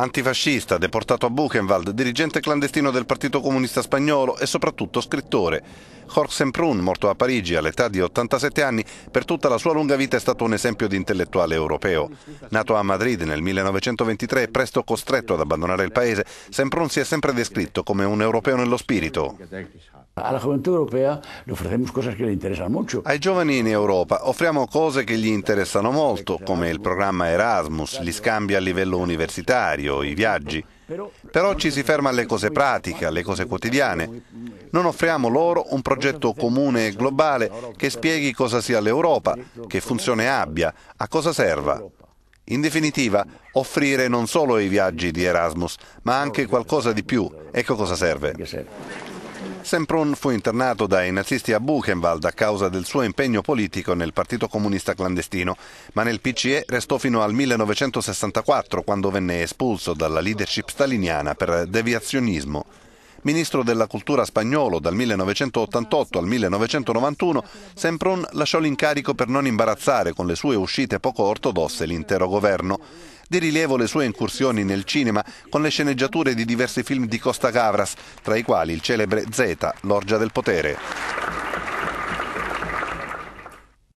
Antifascista, deportato a Buchenwald, dirigente clandestino del Partito Comunista Spagnolo e soprattutto scrittore. Jorge Semprun, morto a Parigi all'età di 87 anni, per tutta la sua lunga vita è stato un esempio di intellettuale europeo. Nato a Madrid nel 1923 e presto costretto ad abbandonare il paese, Semprun si è sempre descritto come un europeo nello spirito. Ai giovani in Europa offriamo cose che gli interessano molto, come il programma Erasmus, gli scambi a livello universitario, o i viaggi. Però ci si ferma alle cose pratiche, alle cose quotidiane. Non offriamo loro un progetto comune e globale che spieghi cosa sia l'Europa, che funzione abbia, a cosa serva. In definitiva, offrire non solo i viaggi di Erasmus, ma anche qualcosa di più. Ecco cosa serve. Sempron fu internato dai nazisti a Buchenwald a causa del suo impegno politico nel Partito Comunista Clandestino, ma nel PCE restò fino al 1964 quando venne espulso dalla leadership staliniana per deviazionismo. Ministro della Cultura spagnolo dal 1988 al 1991, Sempron lasciò l'incarico per non imbarazzare con le sue uscite poco ortodosse l'intero governo. Di rilievo le sue incursioni nel cinema con le sceneggiature di diversi film di Costa Gavras, tra i quali il celebre Zeta, L'orgia del potere.